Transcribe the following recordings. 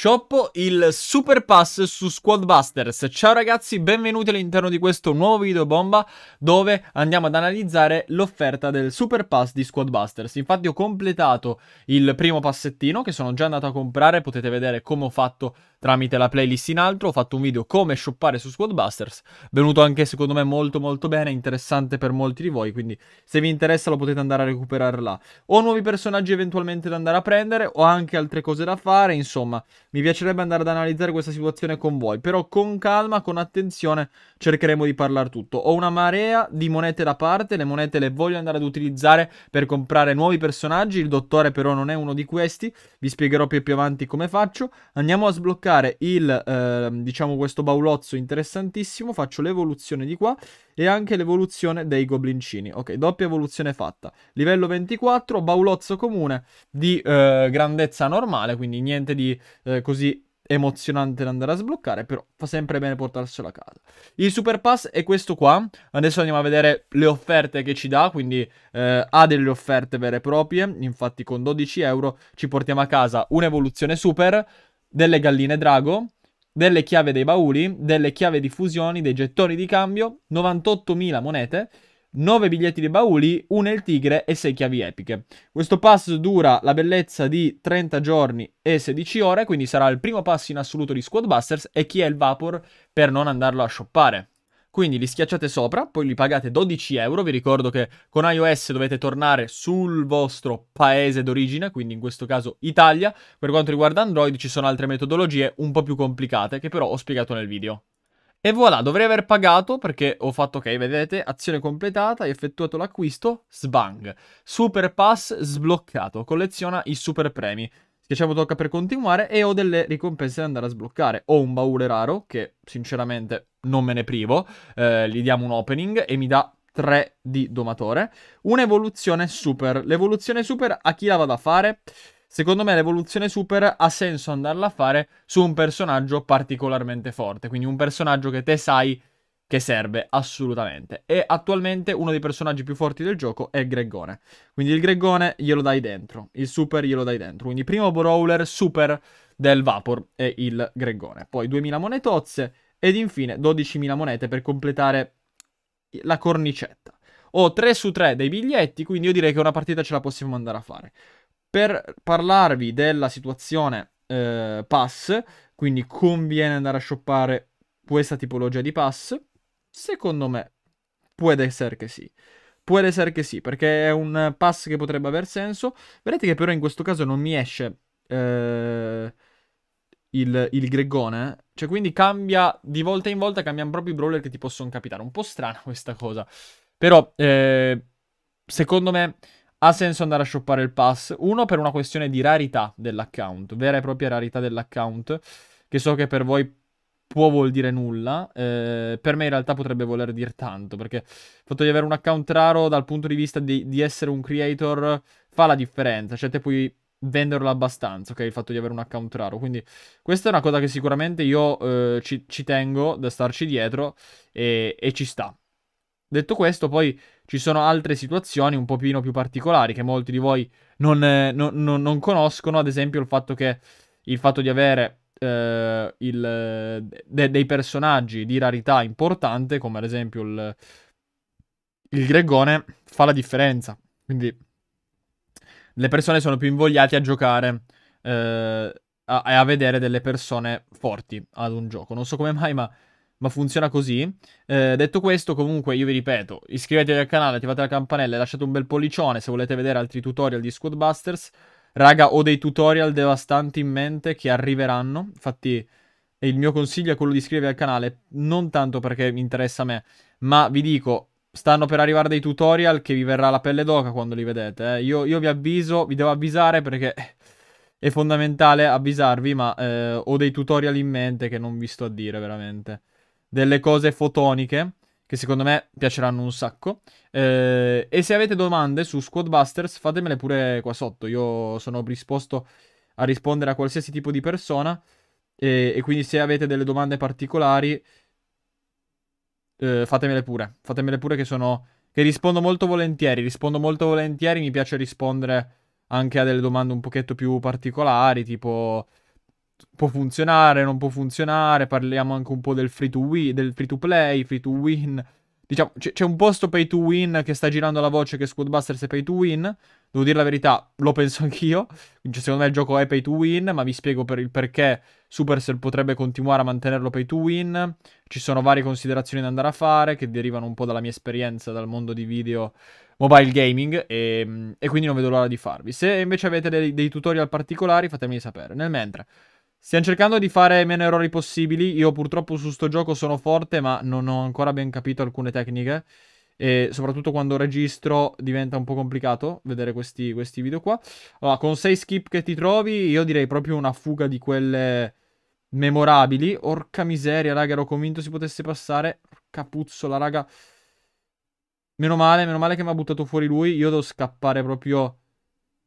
Shoppo il super pass su Squadbusters. Ciao ragazzi, benvenuti all'interno di questo nuovo video bomba dove andiamo ad analizzare l'offerta del super pass di Squadbusters. Infatti ho completato il primo passettino che sono già andato a comprare, potete vedere come ho fatto tramite la playlist in altro, ho fatto un video come shoppare su Squadbusters, venuto anche secondo me molto molto bene, interessante per molti di voi, quindi se vi interessa lo potete andare a recuperare là. Ho nuovi personaggi eventualmente da andare a prendere, ho anche altre cose da fare, insomma, mi piacerebbe andare ad analizzare questa situazione con voi, però con calma, con attenzione, cercheremo di parlare tutto. Ho una marea di monete da parte, le monete le voglio andare ad utilizzare per comprare nuovi personaggi, il dottore però non è uno di questi, vi spiegherò più, più avanti come faccio. Andiamo a sbloccare sbloccare il, eh, diciamo, questo baulozzo interessantissimo, faccio l'evoluzione di qua e anche l'evoluzione dei goblincini. Ok, doppia evoluzione fatta. Livello 24, baulozzo comune di eh, grandezza normale, quindi niente di eh, così emozionante da andare a sbloccare, però fa sempre bene portarselo a casa. Il Super Pass è questo qua, adesso andiamo a vedere le offerte che ci dà, quindi eh, ha delle offerte vere e proprie, infatti con 12 euro ci portiamo a casa un'evoluzione super, delle galline drago, delle chiavi dei bauli, delle chiavi di fusioni, dei gettoni di cambio, 98.000 monete, 9 biglietti dei bauli, 1 il tigre e 6 chiavi epiche. Questo pass dura la bellezza di 30 giorni e 16 ore, quindi sarà il primo pass in assoluto di Squadbusters e chi è il Vapor per non andarlo a shoppare. Quindi li schiacciate sopra, poi li pagate 12 euro. Vi ricordo che con iOS dovete tornare sul vostro paese d'origine, quindi in questo caso Italia. Per quanto riguarda Android ci sono altre metodologie un po' più complicate che però ho spiegato nel video. E voilà, dovrei aver pagato perché ho fatto ok, vedete, azione completata, effettuato l'acquisto, sbang. Super Pass sbloccato, colleziona i super premi. Schiacciamo tocca per continuare e ho delle ricompense da andare a sbloccare. Ho un baule raro, che sinceramente non me ne privo, eh, gli diamo un opening e mi dà 3 di domatore. Un'evoluzione super. L'evoluzione super a chi la vado a fare? Secondo me l'evoluzione super ha senso andarla a fare su un personaggio particolarmente forte, quindi un personaggio che te sai che serve assolutamente. E attualmente uno dei personaggi più forti del gioco è il Greggone. Quindi il Gregone glielo dai dentro, il Super glielo dai dentro. Quindi primo Brawler Super del Vapor è il Gregone. Poi 2000 monetozze ed infine 12.000 monete per completare la cornicetta. Ho 3 su 3 dei biglietti, quindi io direi che una partita ce la possiamo andare a fare. Per parlarvi della situazione eh, pass, quindi conviene andare a shoppare questa tipologia di pass, Secondo me, può essere che sì. Può essere che sì, perché è un pass che potrebbe aver senso. Vedete che però in questo caso non mi esce eh, il, il, greggone. Eh? Cioè, quindi cambia di volta in volta, cambiano proprio i brawler che ti possono capitare. Un po' strana questa cosa. Però, eh, secondo me, ha senso andare a shoppare il pass. Uno, per una questione di rarità dell'account, vera e propria rarità dell'account, che so che per voi può vuol dire nulla. Eh, per me in realtà potrebbe voler dire tanto, perché il fatto di avere un account raro dal punto di vista di, di, essere un creator fa la differenza, cioè te puoi venderlo abbastanza, ok, il fatto di avere un account raro. Quindi questa è una cosa che sicuramente io eh, ci, ci, tengo da starci dietro e, e ci sta. Detto questo, poi ci sono altre situazioni un pochino più particolari che molti di voi non, eh, non, non, non conoscono, ad esempio il fatto che il fatto di avere eh, il, de- dei personaggi di rarità importante, come ad esempio il, il Gregone, fa la differenza. Quindi le persone sono più invogliate a giocare e eh, a-, a, vedere delle persone forti ad un gioco. Non so come mai, ma, ma funziona così. Eh, detto questo, comunque, io vi ripeto, iscrivetevi al canale, attivate la campanella e lasciate un bel pollicione se volete vedere altri tutorial di Squadbusters. Raga, ho dei tutorial devastanti in mente che arriveranno. Infatti, il mio consiglio è quello di iscrivervi al canale. Non tanto perché mi interessa a me, ma vi dico, stanno per arrivare dei tutorial che vi verrà la pelle d'oca quando li vedete. Eh. Io, io, vi avviso, vi devo avvisare perché è fondamentale avvisarvi, ma eh, ho dei tutorial in mente che non vi sto a dire veramente. Delle cose fotoniche che secondo me piaceranno un sacco. Eh, e se avete domande su Squadbusters, fatemele pure qua sotto. Io sono disposto a rispondere a qualsiasi tipo di persona. E, e quindi se avete delle domande particolari, eh, fatemele pure. Fatemele pure che sono... Che rispondo molto volentieri. Rispondo molto volentieri. Mi piace rispondere anche a delle domande un pochetto più particolari, tipo può funzionare, non può funzionare, parliamo anche un po' del free to, win, del free to play, free to win. Diciamo, c'è un posto pay to win che sta girando la voce che Squadbusters è pay to win. Devo dire la verità, lo penso anch'io. Cioè, secondo me il gioco è pay to win, ma vi spiego per il perché Supercell potrebbe continuare a mantenerlo pay to win. Ci sono varie considerazioni da andare a fare che derivano un po' dalla mia esperienza dal mondo di video mobile gaming e, ehm, e quindi non vedo l'ora di farvi. Se invece avete dei, dei tutorial particolari fatemi sapere. Nel mentre... Stiamo cercando di fare meno errori possibili. Io purtroppo su sto gioco sono forte, ma non ho ancora ben capito alcune tecniche. E soprattutto quando registro diventa un po' complicato vedere questi, questi video qua. Allora, con 6 skip che ti trovi, io direi proprio una fuga di quelle memorabili. Orca miseria, raga, ero convinto si potesse passare. Orca puzzola, raga. Meno male, meno male che mi ha buttato fuori lui. Io devo scappare proprio...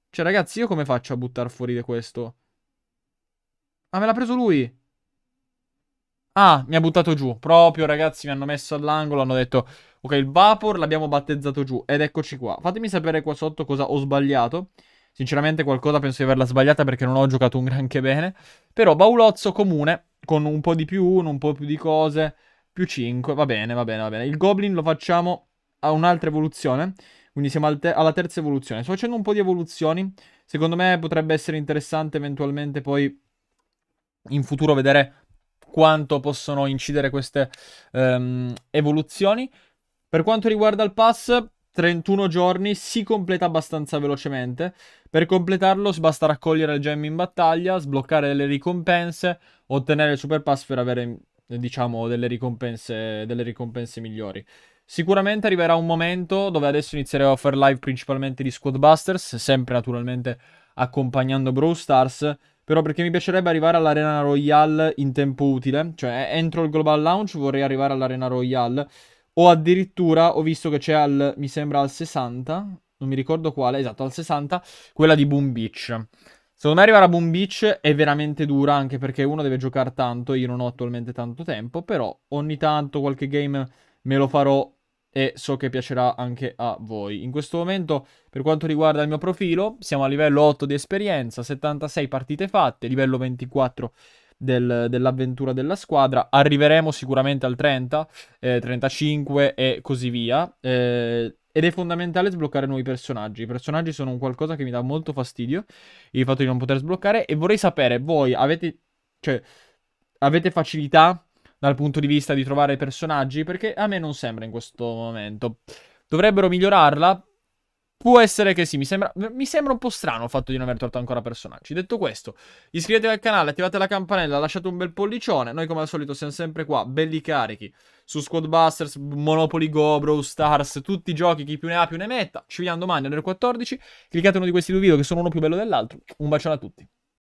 Cioè, ragazzi, io come faccio a buttare fuori di questo? Ah, me l'ha preso lui. Ah, mi ha buttato giù. Proprio, ragazzi, mi hanno messo all'angolo. Hanno detto, ok, il Vapor l'abbiamo battezzato giù. Ed eccoci qua. Fatemi sapere qua sotto cosa ho sbagliato. Sinceramente qualcosa penso di averla sbagliata perché non ho giocato un granché bene. Però baulozzo comune, con un po' di più uno, un po' più di cose, più 5. Va bene, va bene, va bene. Il Goblin lo facciamo a un'altra evoluzione. Quindi siamo al te alla terza evoluzione. Sto facendo un po' di evoluzioni. Secondo me potrebbe essere interessante eventualmente poi in futuro vedere quanto possono incidere queste um, evoluzioni. Per quanto riguarda il pass, 31 giorni si completa abbastanza velocemente. Per completarlo basta raccogliere il gem in battaglia, sbloccare delle ricompense, ottenere il super pass per avere diciamo delle ricompense, delle ricompense migliori. Sicuramente arriverà un momento dove adesso inizierò a fare live principalmente di Squadbusters, sempre naturalmente accompagnando Brawl Stars però perché mi piacerebbe arrivare all'Arena Royale in tempo utile, cioè entro il Global Launch vorrei arrivare all'Arena Royale, o addirittura ho visto che c'è al, mi sembra al 60, non mi ricordo quale, esatto, al 60, quella di Boom Beach. Secondo me arrivare a Boom Beach è veramente dura, anche perché uno deve giocare tanto, io non ho attualmente tanto tempo, però ogni tanto qualche game me lo farò e so che piacerà anche a voi. In questo momento, per quanto riguarda il mio profilo, siamo a livello 8 di esperienza, 76 partite fatte, livello 24 del, dell'avventura della squadra. Arriveremo sicuramente al 30, eh, 35 e così via. Eh, ed è fondamentale sbloccare nuovi personaggi. I personaggi sono un qualcosa che mi dà molto fastidio, il fatto di non poter sbloccare. E vorrei sapere, voi avete... Cioè, avete facilità dal punto di vista di trovare personaggi, perché a me non sembra in questo momento. Dovrebbero migliorarla? Può essere che sì, mi sembra, mi sembra un po' strano il fatto di non aver tolto ancora personaggi. Detto questo, iscrivetevi al canale, attivate la campanella, lasciate un bel pollicione. Noi come al solito siamo sempre qua, belli carichi, su Squadbusters, Monopoly Go, Brawl Stars, tutti i giochi, chi più ne ha più ne metta. Ci vediamo domani alle ore 14. Cliccate uno di questi due video che sono uno più bello dell'altro. Un bacione a tutti.